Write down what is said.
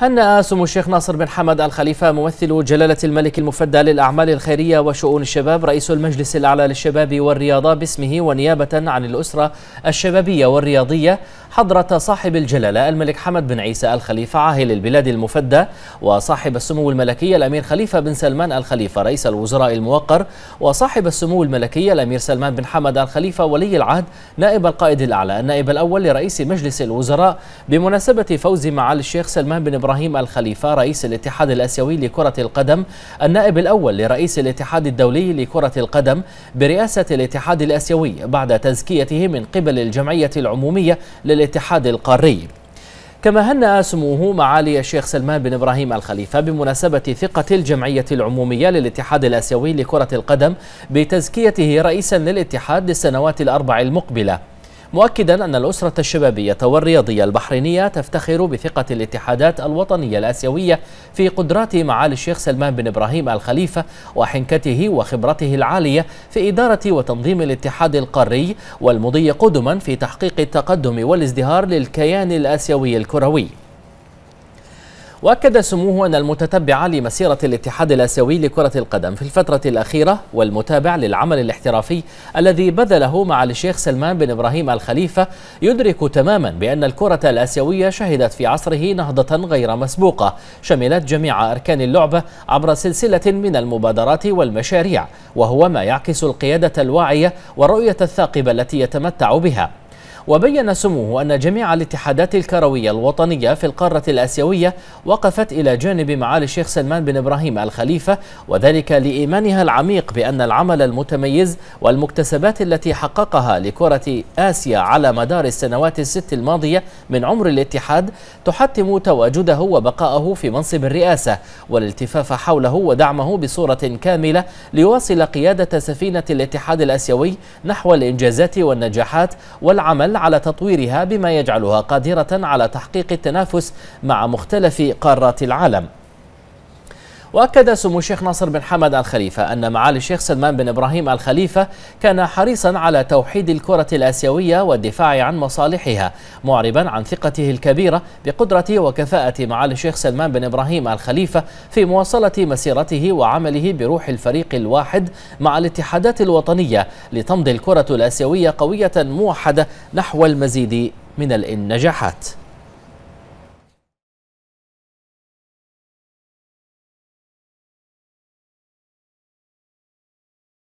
هنأ سمو الشيخ ناصر بن حمد الخليفة ممثل جلالة الملك المفدى للأعمال الخيرية وشؤون الشباب رئيس المجلس الأعلى للشباب والرياضة باسمه ونيابة عن الأسرة الشبابية والرياضية حضرة صاحب الجلالة الملك حمد بن عيسى الخليفة عاهل البلاد المفدى وصاحب السمو الملكي الأمير خليفة بن سلمان الخليفة رئيس الوزراء الموقر وصاحب السمو الملكي الأمير سلمان بن حمد الخليفة ولي العهد نائب القائد الأعلى النائب الأول لرئيس مجلس الوزراء بمناسبة فوز معالي الشيخ سلمان بن إبراهيم الخليفة رئيس الاتحاد الأسيوي لكرة القدم النائب الأول لرئيس الاتحاد الدولي لكرة القدم برئاسة الاتحاد الأسيوي بعد تزكيته من قبل الجمعية العمومية للاتحاد القاري كما هنأ سموه معالي الشيخ سلمان بن إبراهيم الخليفة بمناسبة ثقة الجمعية العمومية للاتحاد الأسيوي لكرة القدم بتزكيته رئيسا للاتحاد للسنوات الأربع المقبلة مؤكدا أن الأسرة الشبابية والرياضية البحرينية تفتخر بثقة الاتحادات الوطنية الآسيوية في قدرات معالي الشيخ سلمان بن إبراهيم الخليفة وحنكته وخبرته العالية في إدارة وتنظيم الاتحاد القاري والمضي قدما في تحقيق التقدم والازدهار للكيان الآسيوي الكروي وأكد سموه أن المتتبع لمسيرة الاتحاد الآسيوي لكرة القدم في الفترة الأخيرة والمتابع للعمل الاحترافي الذي بذله مع الشيخ سلمان بن إبراهيم الخليفة يدرك تماما بأن الكرة الآسيوية شهدت في عصره نهضة غير مسبوقة شملت جميع أركان اللعبة عبر سلسلة من المبادرات والمشاريع وهو ما يعكس القيادة الواعية والرؤية الثاقبة التي يتمتع بها وبين سموه أن جميع الاتحادات الكروية الوطنية في القارة الآسيوية وقفت إلى جانب معالي الشيخ سلمان بن إبراهيم الخليفة وذلك لإيمانها العميق بأن العمل المتميز والمكتسبات التي حققها لكرة آسيا على مدار السنوات الست الماضية من عمر الاتحاد تحتم تواجده وبقائه في منصب الرئاسة والالتفاف حوله ودعمه بصورة كاملة ليواصل قيادة سفينة الاتحاد الآسيوي نحو الإنجازات والنجاحات والعمل على تطويرها بما يجعلها قادرة على تحقيق التنافس مع مختلف قارات العالم وأكد سمو الشيخ ناصر بن حمد الخليفة أن معالي الشيخ سلمان بن إبراهيم الخليفة كان حريصا على توحيد الكرة الآسيوية والدفاع عن مصالحها معربا عن ثقته الكبيرة بقدرة وكفاءة معالي الشيخ سلمان بن إبراهيم الخليفة في مواصلة مسيرته وعمله بروح الفريق الواحد مع الاتحادات الوطنية لتمضي الكرة الآسيوية قوية موحدة نحو المزيد من النجاحات